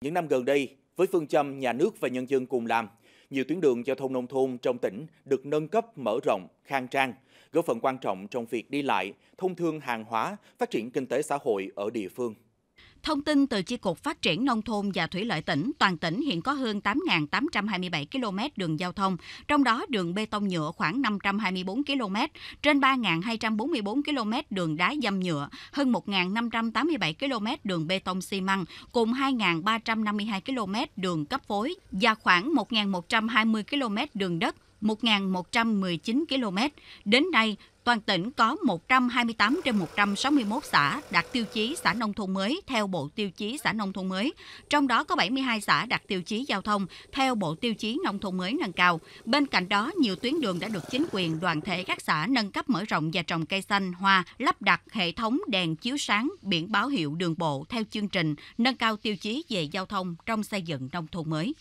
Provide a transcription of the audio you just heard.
Những năm gần đây, với phương châm nhà nước và nhân dân cùng làm, nhiều tuyến đường giao thông nông thôn trong tỉnh được nâng cấp, mở rộng, khang trang, góp phần quan trọng trong việc đi lại, thông thương hàng hóa, phát triển kinh tế xã hội ở địa phương. Thông tin từ Chi cục Phát triển Nông thôn và Thủy lợi tỉnh, toàn tỉnh hiện có hơn 8.827 km đường giao thông, trong đó đường bê tông nhựa khoảng 524 km, trên 3.244 km đường đá dăm nhựa, hơn 1.587 km đường bê tông xi măng, cùng 2.352 km đường cấp phối và khoảng 1.120 km đường đất 1.119 km. Đến nay, toàn tỉnh có 128 trên 161 xã đạt tiêu chí xã nông thôn mới theo Bộ Tiêu chí xã nông thôn mới, trong đó có 72 xã đạt tiêu chí giao thông theo Bộ Tiêu chí nông thôn mới nâng cao. Bên cạnh đó, nhiều tuyến đường đã được chính quyền đoàn thể các xã nâng cấp mở rộng và trồng cây xanh, hoa, lắp đặt hệ thống đèn chiếu sáng, biển báo hiệu đường bộ theo chương trình nâng cao tiêu chí về giao thông trong xây dựng nông thôn mới.